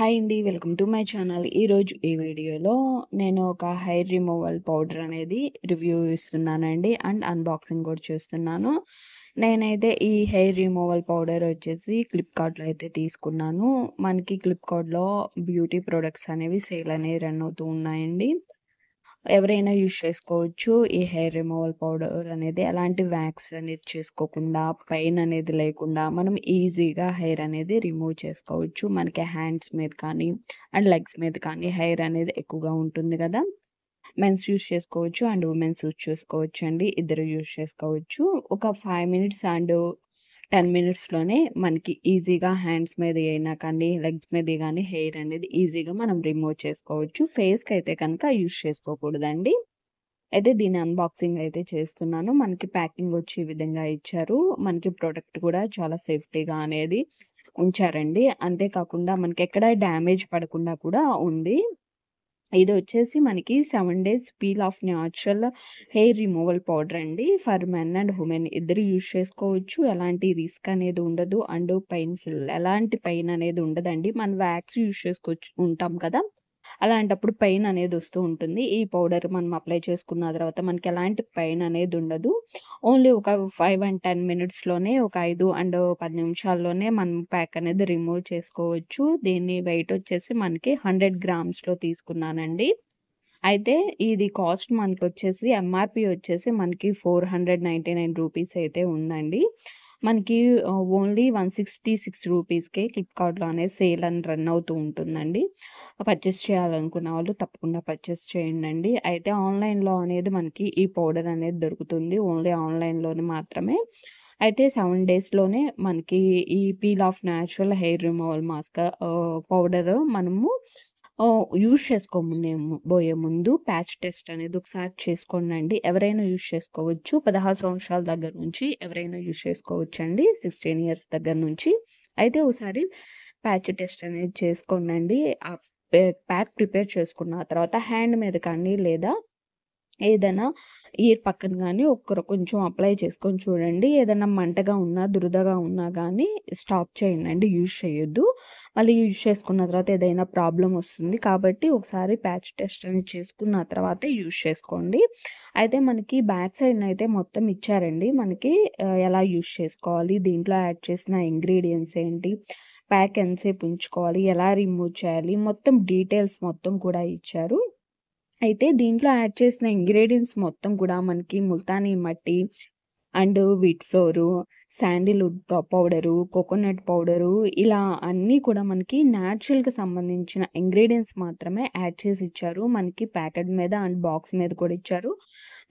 hi అండి welcome to my channel ఈరోజు ఈ వీడియోలో నేను ఒక హెయిర్ రిమూవల్ పౌడర్ అనేది రివ్యూ ఇస్తున్నానండి అండ్ అన్బాక్సింగ్ కూడా చేస్తున్నాను నేనైతే ఈ హెయిర్ రిమూవల్ పౌడర్ వచ్చేసి ఫ్లిప్కార్ట్లో అయితే తీసుకున్నాను మనకి ఫ్లిప్కార్ట్లో బ్యూటీ ప్రొడక్ట్స్ అనేవి సేల్ అనేవి రన్ అవుతూ ఉన్నాయండి ఎవరైనా యూజ్ చేసుకోవచ్చు ఈ హెయిర్ రిమూవల్ పౌడర్ అనేది అలాంటి వ్యాక్స్ అనేది చేసుకోకుండా పెయిన్ అనేది లేకుండా మనం ఈజీగా హెయిర్ అనేది రిమూవ్ చేసుకోవచ్చు మనకి హ్యాండ్స్ మీద కానీ అండ్ లెగ్స్ మీద కానీ హెయిర్ అనేది ఎక్కువగా ఉంటుంది కదా మెన్స్ యూజ్ చేసుకోవచ్చు అండ్ ఉమెన్స్ యూజ్ చేసుకోవచ్చు అండి ఇద్దరు యూజ్ చేసుకోవచ్చు ఒక ఫైవ్ మినిట్స్ అండ్ టెన్ మినిట్స్లోనే మనకి ఈజీగా హ్యాండ్స్ మీద అయినా కానీ లెగ్స్ మీద కానీ హెయిర్ అనేది ఈజీగా మనం రిమూవ్ చేసుకోవచ్చు ఫేస్కి అయితే కనుక యూజ్ చేసుకోకూడదండి అయితే దీని అన్బాక్సింగ్ అయితే చేస్తున్నాను మనకి ప్యాకింగ్ వచ్చే విధంగా ఇచ్చారు మనకి ప్రోడక్ట్ కూడా చాలా సేఫ్టీగా అనేది ఉంచారండి అంతేకాకుండా మనకి ఎక్కడ డ్యామేజ్ పడకుండా కూడా ఉంది ఇది వచ్చేసి మనకి seven days peel off natural hair removal powder అండి ఫర్ మెన్ అండ్ ఉమెన్ ఇద్దరు యూజ్ చేసుకోవచ్చు ఎలాంటి రిస్క్ అనేది ఉండదు అండ్ పెయిన్ఫుల్ ఎలాంటి పెయిన్ అనేది ఉండదండి మనం వ్యాక్స్ యూజ్ చేసుకోవచ్చు ఉంటాం కదా అలాంటప్పుడు పెయిన్ అనేది వస్తూ ఉంటుంది ఈ పౌడర్ మనం అప్లై చేసుకున్న తర్వాత మనకి ఎలాంటి పెయిన్ అనేది ఉండదు ఓన్లీ ఒక ఫైవ్ అండ్ టెన్ మినిట్స్లోనే ఒక ఐదు అండ్ పది నిమిషాల్లోనే మనం ప్యాక్ అనేది రిమూవ్ చేసుకోవచ్చు దీన్ని వెయిట్ వచ్చేసి మనకి హండ్రెడ్ గ్రామ్స్లో తీసుకున్నానండి అయితే ఇది కాస్ట్ మనకి వచ్చేసి ఎంఆర్పి వచ్చేసి మనకి four hundred ninety nine rupees అయితే ఉందండి మనకి ఓన్లీ వన్ సిక్స్టీ సిక్స్ రూపీస్కే ఫ్లిప్కార్ట్లో అనేది సేల్ అని రన్ అవుతూ ఉంటుందండి పర్చేస్ చేయాలనుకున్న వాళ్ళు తప్పకుండా పర్చేస్ చేయండి అయితే ఆన్లైన్లో అనేది మనకి ఈ పౌడర్ అనేది దొరుకుతుంది ఓన్లీ ఆన్లైన్లోనే మాత్రమే అయితే సెవెన్ డేస్లోనే మనకి ఈ peel off natural hair removal mask powder మనము యూజ్ ముందే పోయే ముందు ప్యాచ్ టెస్ట్ అనేది ఒకసారి చేసుకోండి ఎవరైనా యూజ్ చేసుకోవచ్చు పదహారు సంవత్సరాల దగ్గర నుంచి ఎవరైనా యూజ్ చేసుకోవచ్చు అండి సిక్స్టీన్ ఇయర్స్ దగ్గర నుంచి అయితే ఒకసారి ప్యాచ్ టెస్ట్ అనేది చేసుకోండి ఆ ప్యాక్ ప్రిపేర్ చేసుకున్న తర్వాత హ్యాండ్ మీద కానీ లేదా ఏదైనా ఇయర్ పక్కన కానీ ఒక్కరు కొంచెం అప్లై చేసుకొని చూడండి ఏదైనా మంటగా ఉన్నా దురదగా ఉన్నా కానీ స్టాప్ చేయండి యూజ్ చేయొద్దు మళ్ళీ యూజ్ చేసుకున్న తర్వాత ఏదైనా ప్రాబ్లం వస్తుంది కాబట్టి ఒకసారి ప్యాచ్ టెస్ట్ అనేది చేసుకున్న తర్వాత యూజ్ చేసుకోండి అయితే మనకి బ్యాక్ సైడ్ అయితే మొత్తం ఇచ్చారండి మనకి ఎలా యూజ్ చేసుకోవాలి దీంట్లో యాడ్ చేసిన ఇంగ్రీడియంట్స్ ఏంటి ప్యాక్ ఎంతసేపు ఉంచుకోవాలి ఎలా రిమూవ్ చేయాలి మొత్తం డీటెయిల్స్ మొత్తం కూడా ఇచ్చారు అయితే దీంట్లో యాడ్ చేసిన ఇంగ్రీడియంట్స్ మొత్తం కూడా మనకి multani mitti and wheat flour sandalwood powder coconut powder ఇలా అన్నీ కూడా మనకి న్యాచురల్గా సంబంధించిన ఇంగ్రీడియంట్స్ మాత్రమే యాడ్ చేసి ఇచ్చారు మనకి ప్యాకెట్ మీద అండ్ బాక్స్ మీద కూడా ఇచ్చారు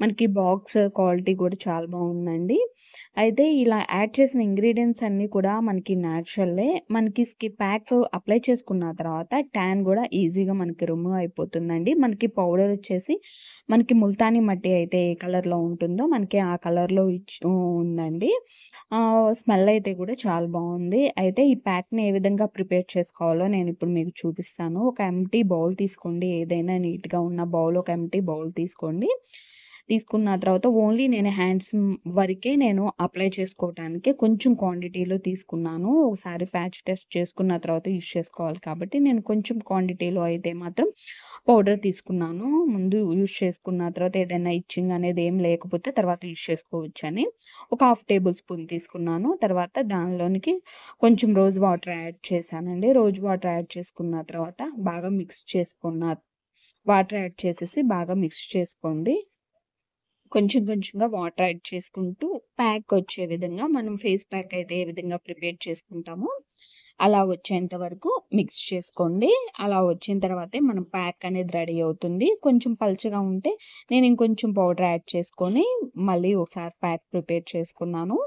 మనకి బాక్స్ క్వాలిటీ కూడా చాలా బాగుందండి అయితే ఇలా యాడ్ చేసిన ఇంగ్రీడియంట్స్ అన్నీ కూడా మనకి న్యాచురల్లే మనకి స్కి ప్యాక్ అప్లై చేసుకున్న తర్వాత ట్యాన్ కూడా ఈజీగా మనకి రిమూవ్ అయిపోతుందండి మనకి పౌడర్ వచ్చేసి మనకి ముల్తానీ మట్టి అయితే ఏ కలర్లో ఉంటుందో మనకి ఆ కలర్లో ఇచ్చి ఉందండి స్మెల్ అయితే కూడా చాలా బాగుంది అయితే ఈ ప్యాక్ని ఏ విధంగా ప్రిపేర్ చేసుకోవాలో నేను ఇప్పుడు మీకు చూపిస్తాను ఒక ఎంటీ బౌల్ తీసుకోండి ఏదైనా నీట్గా ఉన్న బౌల్ ఒక ఎంటీ బౌల్ తీసుకోండి తీసుకున్న తర్వాత ఓన్లీ నేను హ్యాండ్స్ వరకే నేను అప్లై చేసుకోవటానికి కొంచెం క్వాంటిటీలో తీసుకున్నాను ఒకసారి ప్యాచ్ టెస్ట్ చేసుకున్న తర్వాత యూజ్ చేసుకోవాలి కాబట్టి నేను కొంచెం క్వాంటిటీలో అయితే మాత్రం పౌడర్ తీసుకున్నాను ముందు యూజ్ చేసుకున్న తర్వాత ఏదైనా ఇచ్చింగ్ అనేది ఏం లేకపోతే తర్వాత యూజ్ చేసుకోవచ్చు అని ఒక హాఫ్ టేబుల్ స్పూన్ తీసుకున్నాను తర్వాత దానిలోనికి కొంచెం రోజ్ వాటర్ యాడ్ చేశానండి రోజ్ వాటర్ యాడ్ చేసుకున్న తర్వాత బాగా మిక్స్ చేసుకున్న వాటర్ యాడ్ చేసేసి బాగా మిక్స్ చేసుకోండి కొంచెం కొంచెంగా వాటర్ యాడ్ చేసుకుంటూ ప్యాక్ వచ్చే విధంగా మనం ఫేస్ ప్యాక్ అయితే ఏ విధంగా ప్రిపేర్ చేసుకుంటామో అలా వచ్చేంత వరకు మిక్స్ చేసుకోండి అలా వచ్చిన తర్వాతే మనం ప్యాక్ అనేది రెడీ అవుతుంది కొంచెం పలుచగా ఉంటే నేను ఇంకొంచెం పౌడర్ యాడ్ చేసుకొని మళ్ళీ ఒకసారి ప్యాక్ ప్రిపేర్ చేసుకున్నాను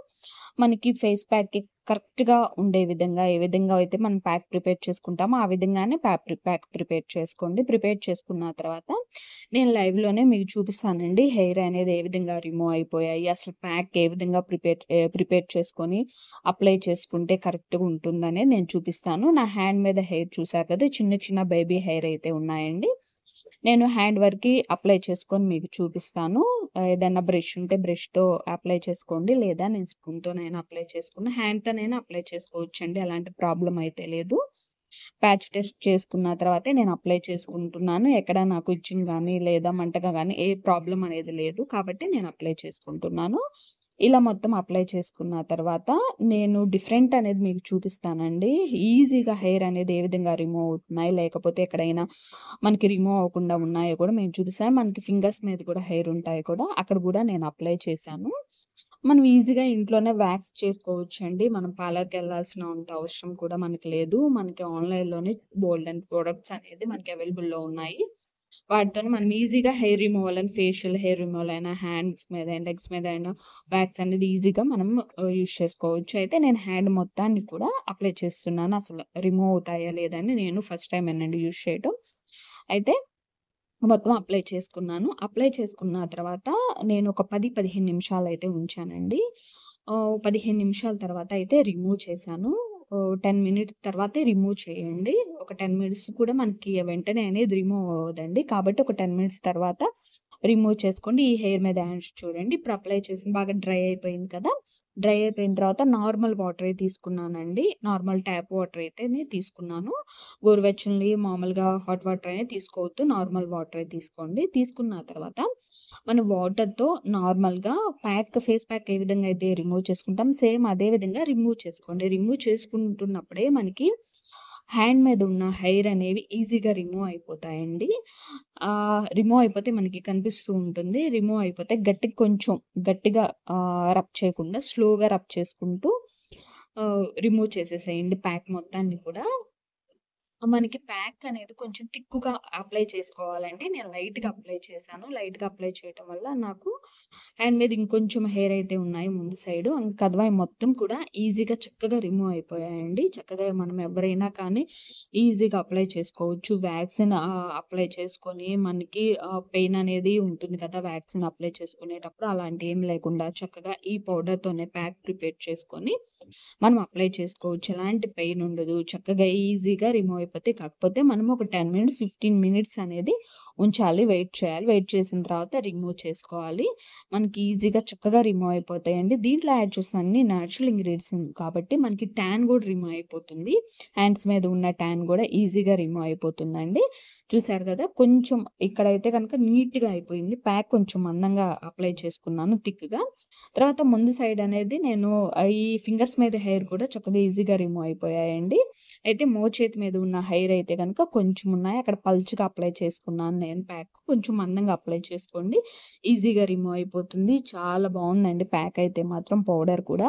మనకి ఫేస్ ప్యాక్కి కరెక్ట్గా ఉండే విధంగా ఏ విధంగా అయితే మనం ప్యాక్ ప్రిపేర్ చేసుకుంటామో ఆ విధంగానే ప్యాక్ ప్యాక్ ప్రిపేర్ చేసుకోండి ప్రిపేర్ చేసుకున్న తర్వాత నేను లైవ్లోనే మీకు చూపిస్తానండి హెయిర్ అనేది ఏ విధంగా రిమూవ్ అయిపోయాయి అసలు ప్యాక్ ఏ విధంగా ప్రిపేర్ ప్రిపేర్ చేసుకొని అప్లై చేసుకుంటే కరెక్ట్గా ఉంటుందనే నేను చూపిస్తాను నా హ్యాండ్ మీద హెయిర్ చూసారు కదా చిన్న చిన్న బేబీ హెయిర్ అయితే ఉన్నాయండి నేను హ్యాండ్ వర్క్కి అప్లై చేసుకొని మీకు చూపిస్తాను ఏదైనా బ్రష్ ఉంటే బ్రష్తో అప్లై చేసుకోండి లేదా నేను స్పూన్తో నేను అప్లై చేసుకున్న హ్యాండ్తో నేను అప్లై చేసుకోవచ్చండి అలాంటి ప్రాబ్లం అయితే లేదు ప్యాచ్ టెస్ట్ చేసుకున్న తర్వాతే నేను అప్లై చేసుకుంటున్నాను ఎక్కడ నాకు ఇచ్చింగ్ కానీ లేదా మంటగా కానీ ఏ ప్రాబ్లం అనేది లేదు కాబట్టి నేను అప్లై చేసుకుంటున్నాను ఇలా మొత్తం అప్లై చేసుకున్న తర్వాత నేను డిఫరెంట్ అనేది మీకు చూపిస్తానండి ఈజీగా హెయిర్ అనేది ఏ విధంగా రిమూవ్ అవుతున్నాయి లేకపోతే ఎక్కడైనా మనకి రిమూవ్ అవ్వకుండా ఉన్నాయో కూడా మేము చూపిస్తాను మనకి ఫింగర్స్ మీద కూడా హెయిర్ ఉంటాయి కూడా అక్కడ కూడా నేను అప్లై చేశాను మనం ఈజీగా ఇంట్లోనే వ్యాక్స్ చేసుకోవచ్చు అండి మనం పార్లర్కి వెళ్ళాల్సిన అంత అవసరం కూడా మనకి లేదు మనకి ఆన్లైన్లోనే బోల్డ్ అండ్ ప్రోడక్ట్స్ అనేది మనకి అవైలబుల్లో ఉన్నాయి వాటితో మనం ఈజీగా hair removal and facial hair removal అయినా హ్యాండ్స్ మీద అండ్ లెగ్స్ మీద అయినా వ్యాక్స్ అనేది ఈజీగా మనం యూజ్ uh, చేసుకోవచ్చు అయితే నేను హ్యాండ్ మొత్తాన్ని కూడా అప్లై చేస్తున్నాను అసలు రిమూవ్ అవుతాయా లేదని నేను ఫస్ట్ టైం ఏనండి యూజ్ చేయటం అయితే మొత్తం అప్లై చేసుకున్నాను అప్లై చేసుకున్న తర్వాత నేను ఒక పది పదిహేను నిమిషాలు అయితే ఉంచానండి పదిహేను నిమిషాల తర్వాత అయితే రిమూవ్ చేశాను టెన్ మినిట్స్ తర్వాతే రిమూవ్ చేయండి ఒక టెన్ మినిట్స్ కూడా మనకి వెంటనే అనేది రిమూవ్ అవ్వదండి కాబట్టి ఒక టెన్ మినిట్స్ తర్వాత రిమూవ్ చేసుకోండి ఈ హెయిర్ మీద చూడండి ఇప్పుడు అప్లై చేసింది బాగా డ్రై అయిపోయింది కదా డ్రై అయిపోయిన తర్వాత నార్మల్ వాటర్ అయితే తీసుకున్నానండి నార్మల్ ట్యాప్ వాటర్ అయితే నేను తీసుకున్నాను గోరువెచ్చని మామూలుగా హాట్ వాటర్ అయినా తీసుకోవద్దు నార్మల్ వాటర్ తీసుకోండి తీసుకున్న తర్వాత మన వాటర్తో నార్మల్గా ప్యాక్ ఫేస్ ప్యాక్ ఏ విధంగా అయితే రిమూవ్ చేసుకుంటాం సేమ్ అదే విధంగా రిమూవ్ చేసుకోండి రిమూవ్ చేసుకుంటున్నప్పుడే మనకి హ్యాండ్ మీద ఉన్న హెయిర్ అనేవి ఈజీగా రిమూవ్ అయిపోతాయండి రిమూవ్ అయిపోతే మనకి కనిపిస్తూ ఉంటుంది రిమూవ్ అయిపోతే గట్టి కొంచెం గట్టిగా రబ్ చేయకుండా స్లోగా రబ్ చేసుకుంటూ రిమూవ్ చేసేసేయండి ప్యాక్ మొత్తాన్ని కూడా మనకి ప్యాక్ అనేది కొంచెం తిక్కుగా అప్లై చేసుకోవాలంటే నేను లైట్గా అప్లై చేశాను లైట్గా అప్లై చేయటం వల్ల నాకు హ్యాండ్ మీద ఇంకొంచెం హెయిర్ అయితే ఉన్నాయి ముందు సైడ్ కదవాయి మొత్తం కూడా ఈజీగా చక్కగా రిమూవ్ అయిపోయాయండి చక్కగా మనం ఎవరైనా కానీ ఈజీగా అప్లై చేసుకోవచ్చు వ్యాక్సిన్ అప్లై చేసుకొని మనకి పెయిన్ అనేది ఉంటుంది కదా వ్యాక్సిన్ అప్లై చేసుకునేటప్పుడు అలాంటి ఏం లేకుండా చక్కగా ఈ పౌడర్తోనే ప్యాక్ ప్రిపేర్ చేసుకొని మనం అప్లై చేసుకోవచ్చు ఎలాంటి పెయిన్ ఉండదు చక్కగా ఈజీగా రిమూవ్ లేకపోతే కాకపోతే మనం ఒక టెన్ మినిట్స్ ఫిఫ్టీన్ మినిట్స్ అనేది ఉంచాలి వెయిట్ చేయాలి వెయిట్ చేసిన తర్వాత రిమూవ్ చేసుకోవాలి మనకి ఈజీగా చక్కగా రిమూవ్ అయిపోతాయండి దీంట్లో యాడ్ చేసిన అన్ని న్యాచురల్ ఇంగ్రీడియంట్స్ కాబట్టి మనకి ట్యాన్ కూడా రిమూవ్ అయిపోతుంది హ్యాండ్స్ మీద ఉన్న ట్యాన్ కూడా ఈజీగా రిమూవ్ అయిపోతుందండి చూసారు కదా కొంచెం ఇక్కడైతే కనుక నీట్గా అయిపోయింది ప్యాక్ కొంచెం మందంగా అప్లై చేసుకున్నాను థిక్గా తర్వాత ముందు సైడ్ అనేది నేను ఈ ఫింగర్స్ మీద హెయిర్ కూడా చక్కగా ఈజీగా రిమూవ్ అయిపోయాయండి అయితే మో చేతి మీద ఉన్న హెయిర్ అయితే కనుక కొంచెం ఉన్నాయి అక్కడ పల్చ్గా అప్లై చేసుకున్నాను నేను ప్యాక్ కొంచెం మందంగా అప్లై చేసుకోండి ఈజీగా రిమూవ్ అయిపోతుంది చాలా బాగుందండి ప్యాక్ అయితే మాత్రం పౌడర్ కూడా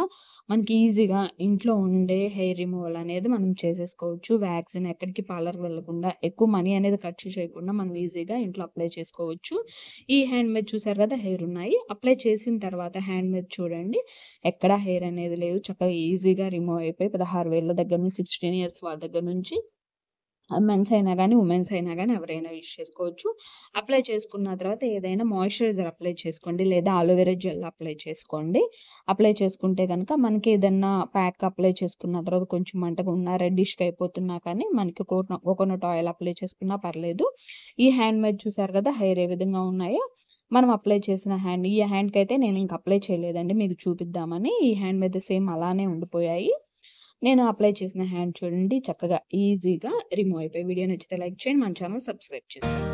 మనకి ఈజీగా ఇంట్లో ఉండే హెయిర్ రిమూవల్ అనేది మనం చేసేసుకోవచ్చు వ్యాక్సిన్ ఎక్కడికి పార్లర్ వెళ్ళకుండా ఎక్కువ మనీ అనేది ఖర్చు చేయకుండా మనం ఈజీగా ఇంట్లో అప్లై చేసుకోవచ్చు ఈ హ్యాండ్ మేడ్ చూసారు కదా హెయిర్ ఉన్నాయి అప్లై చేసిన తర్వాత హ్యాండ్ మేడ్ చూడండి ఎక్కడా హెయిర్ అనేది లేదు చక్కగా ఈజీగా రిమూవ్ అయిపోయి పదహారు వేల దగ్గర నుంచి సిక్స్టీన్ ఇయర్స్ వాళ్ళ దగ్గర నుంచి మెన్స్ అయినా కానీ ఉమెన్స్ అయినా కానీ ఎవరైనా యూజ్ చేసుకోవచ్చు అప్లై చేసుకున్న తర్వాత ఏదైనా మాయిశ్చరైజర్ అప్లై చేసుకోండి లేదా అలోవెరా జెల్ అప్లై చేసుకోండి అప్లై చేసుకుంటే కనుక మనకి ఏదన్నా ప్యాక్ అప్లై చేసుకున్న తర్వాత కొంచెం మంటగా ఉన్న రెడ్డిష్గా అయిపోతున్నా కానీ మనకి కోకోనట్ ఆయిల్ అప్లై చేసుకున్నా పర్లేదు ఈ హ్యాండ్ మేడ్ చూసారు కదా హెయిర్ ఏ విధంగా ఉన్నాయో మనం అప్లై చేసిన హ్యాండ్ ఈ హ్యాండ్కి అయితే నేను ఇంక అప్లై చేయలేదండి మీకు చూపిద్దామని ఈ హ్యాండ్ మీద సేమ్ అలానే ఉండిపోయాయి నేను అప్లై చేసిన హ్యాండ్ చూడండి చక్కగా ఈజీగా రిమూవ్ అయిపోయి వీడియో నచ్చితే లైక్ చేయండి మన ఛానల్ సబ్స్క్రైబ్ చేసుకోండి